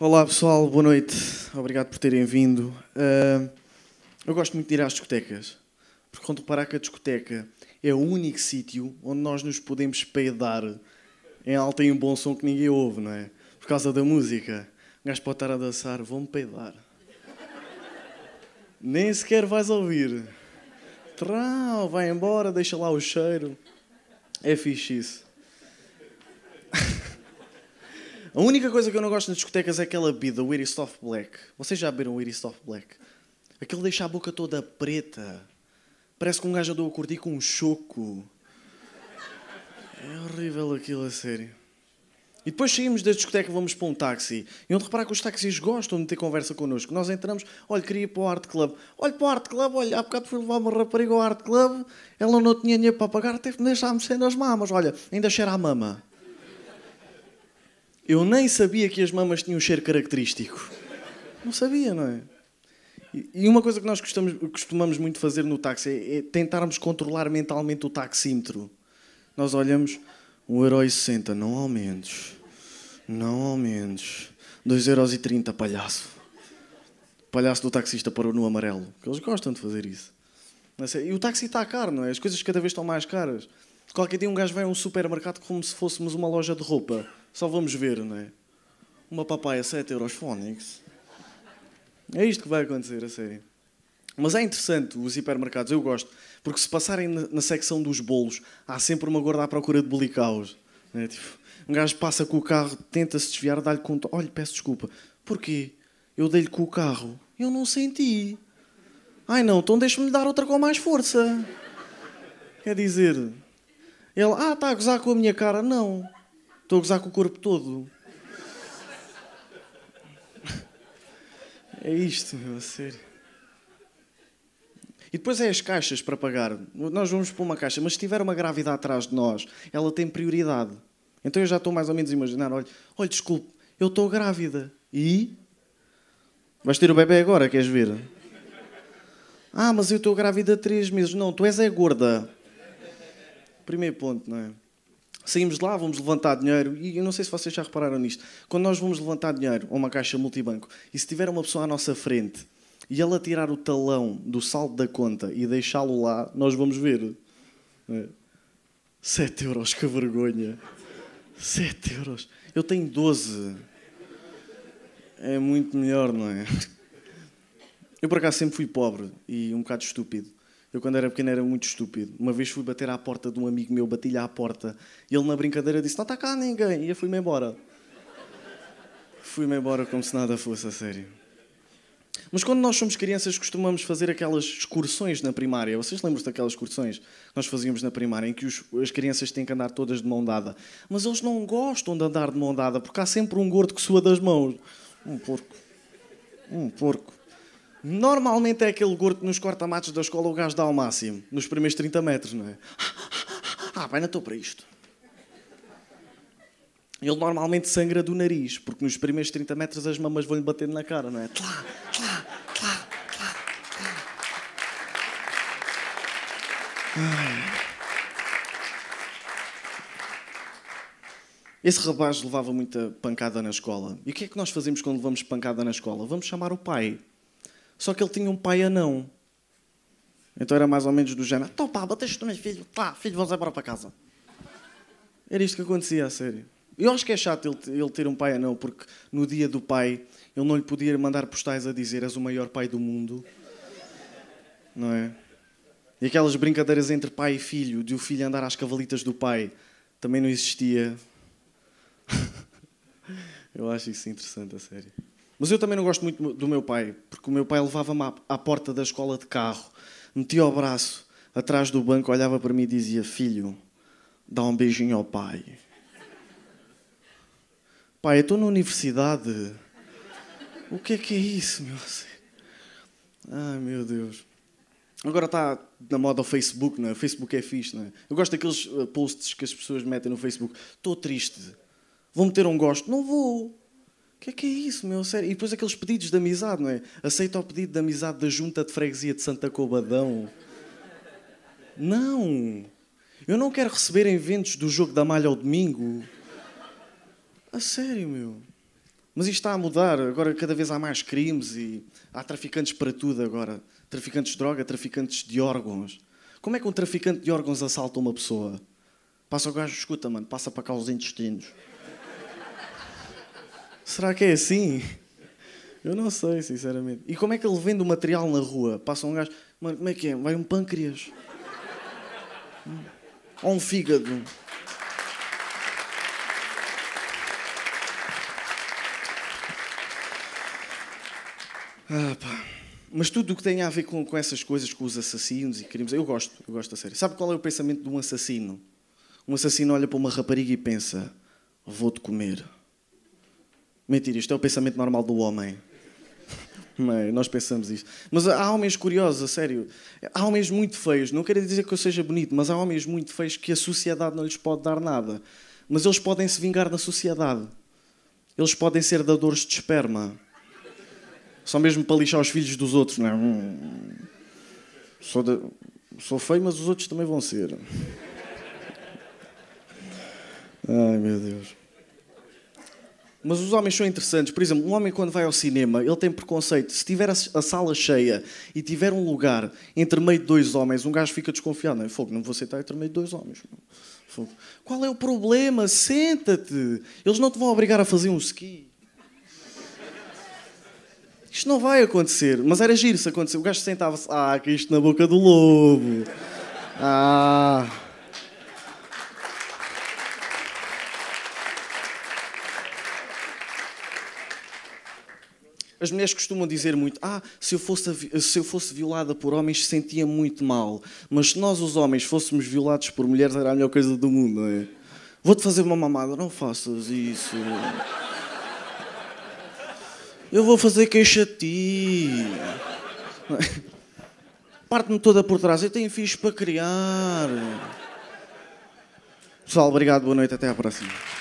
Olá pessoal, boa noite. Obrigado por terem vindo. Uh, eu gosto muito de ir às discotecas, porque quando reparar que a discoteca é o único sítio onde nós nos podemos peidar em alta e em bom som que ninguém ouve, não é? Por causa da música. Um gajo pode estar a dançar, vão-me peidar. Nem sequer vais ouvir. Trau, vai embora, deixa lá o cheiro. É fixe isso. A única coisa que eu não gosto nas discotecas é aquela bebida, o Iris Soft Black. Vocês já beberam o Iris Soft Black? Aquele deixa a boca toda preta. Parece que um gajo andou a curtir com um choco. É horrível aquilo, a sério. E depois saímos da discoteca e vamos para um táxi. E onde reparar que os táxis gostam de ter conversa connosco. Nós entramos, olha, queria ir para o Art Club. Olha, para o Art Club, olha, há bocado fui levar uma rapariga ao Art Club, ela não tinha dinheiro para pagar, teve que deixar-me sem nas mamas. Olha, ainda cheira a mama. Eu nem sabia que as mamas tinham um cheiro característico. Não sabia, não é? E uma coisa que nós costumamos muito fazer no táxi é, é tentarmos controlar mentalmente o taxímetro. Nós olhamos, 1,60€, sessenta, não aumentes. Não aumentes. 2,30€, palhaço. O palhaço do taxista parou no amarelo. Porque eles gostam de fazer isso. É, e o táxi está caro, não é? As coisas cada vez estão mais caras. Qualquer dia um gajo vai a um supermercado como se fôssemos uma loja de roupa. Só vamos ver, não é? Uma papaya 7 euros fónix. É isto que vai acontecer, a sério. Mas é interessante os hipermercados, eu gosto, porque se passarem na, secção dos bolos, há sempre uma gorda à procura de bolicaus. É? Tipo, um gajo passa com o carro, tenta se desviar, dá-lhe conta. Olha, peço desculpa. Porquê? Eu dei-lhe com o carro. Eu não senti. Ai não, então deixa-me dar outra com mais força. Quer dizer, ele, ah, está a gozar com a minha cara. Não. Estou a gozar com o corpo todo. É isto, meu, a sério. E depois é as caixas para pagar. Nós vamos para uma caixa, mas se tiver uma grávida atrás de nós, ela tem prioridade. Então eu já estou mais ou menos a imaginar: olha, olha desculpe, eu estou grávida. E? Vais ter o bebê agora, queres ver? Ah, mas eu estou grávida há três meses. Não, tu és é gorda. Primeiro ponto, não é? saímos de lá, vamos levantar dinheiro, e eu não sei se vocês já repararam nisto, quando nós vamos levantar dinheiro a uma caixa multibanco, e se tiver uma pessoa à nossa frente, e ela tirar o talão do saldo da conta e deixá-lo lá, nós vamos ver. 7 né? euros, que vergonha. 7 euros. Eu tenho 12. É muito melhor, não é? Eu por acaso sempre fui pobre e um bocado estúpido. Eu, quando era pequeno, era muito estúpido. Uma vez fui bater à porta de um amigo meu, bati-lhe à porta, e ele, na brincadeira, disse: Não está cá ninguém, e eu fui-me embora. fui-me embora como se nada fosse a sério. Mas quando nós somos crianças, costumamos fazer aquelas excursões na primária. Vocês lembram-se daquelas excursões que nós fazíamos na primária, em que os, as crianças têm que andar todas de mão dada? Mas eles não gostam de andar de mão dada, porque há sempre um gordo que sua das mãos. Um porco. Um porco. Normalmente é aquele gordo que nos corta-matos da escola o gajo dá ao máximo, nos primeiros 30 metros, não é? Ah, bem, não estou para isto. Ele normalmente sangra do nariz, porque nos primeiros 30 metros as mamas vão-lhe batendo na cara, não é? Tlá, tlá, tlá, tlá, tlá. Esse rapaz levava muita pancada na escola. E o que é que nós fazemos quando levamos pancada na escola? Vamos chamar o pai. Só que ele tinha um pai anão. Então era mais ou menos do género: Então pá, bateste o meu filho, tá, filho, vamos embora para casa. Era isto que acontecia a sério. Eu acho que é chato ele, ele ter um pai anão, porque no dia do pai ele não lhe podia mandar postais a dizer: És o maior pai do mundo. Não é? E aquelas brincadeiras entre pai e filho, de o filho andar às cavalitas do pai, também não existia. Eu acho isso interessante, a sério. Mas eu também não gosto muito do meu pai, porque o meu pai levava-me à porta da escola de carro, metia o braço atrás do banco, olhava para mim e dizia: Filho, dá um beijinho ao pai. Pai, eu estou na universidade. O que é que é isso, meu? Ai, meu Deus. Agora está na moda o Facebook, não é? O Facebook é fixe, não é? Eu gosto daqueles eh, posts que as pessoas metem no Facebook. Estou triste. Vou meter um gosto. Não vou que é que é isso, meu? Sério? E depois aqueles pedidos de amizade, não é? Aceita o pedido de amizade da junta de freguesia de Santa Cobadão. Não! Eu não quero receber eventos do jogo da malha ao domingo. A sério, meu. Mas isto está a mudar. Agora cada vez há mais crimes e há traficantes para tudo agora. Traficantes de droga, traficantes de órgãos. Como é que um traficante de órgãos assalta uma pessoa? Passa o gajo, escuta, mano, passa para cá os intestinos. Será que é assim? Eu não sei, sinceramente. E como é que ele vende o material na rua? Passa um gajo, mano, como é que é? Vai um pâncreas. Ou um fígado. Ah, pá. Mas tudo o que tem a ver com, com essas coisas, com os assassinos e crimes, eu gosto, eu gosto da série. Sabe qual é o pensamento de um assassino? Um assassino olha para uma rapariga e pensa: vou-te comer. Mentira, isto é o pensamento normal do homem. Mas nós pensamos isso. Mas há homens curiosos, a sério. Há homens muito feios. Não quero dizer que eu seja bonito, mas há homens muito feios que a sociedade não lhes pode dar nada. Mas eles podem se vingar da sociedade. Eles podem ser dadores de esperma. Só mesmo para lixar os filhos dos outros, não é? Hum, sou, de... sou feio, mas os outros também vão ser. Ai meu Deus. Mas os homens são interessantes. Por exemplo, um homem quando vai ao cinema, ele tem preconceito. Se tiver a sala cheia e tiver um lugar entre meio de dois homens, um gajo fica desconfiado. Não, é? fogo, não vou sentar entre meio de dois homens. Fogo. Qual é o problema? Senta-te. Eles não te vão obrigar a fazer um ski. Isto não vai acontecer. Mas era giro se acontecer. O gajo sentava-se. Ah, que isto na boca do lobo. Ah... As mulheres costumam dizer muito: ah, se eu fosse, se eu fosse violada por homens sentia muito mal, mas se nós, os homens, fôssemos violados por mulheres era a melhor coisa do mundo, não é? Vou-te fazer uma mamada, não faças isso. Eu vou fazer queixa de ti. Parte-me toda por trás, eu tenho filhos para criar. Pessoal, obrigado, boa noite, até à próxima.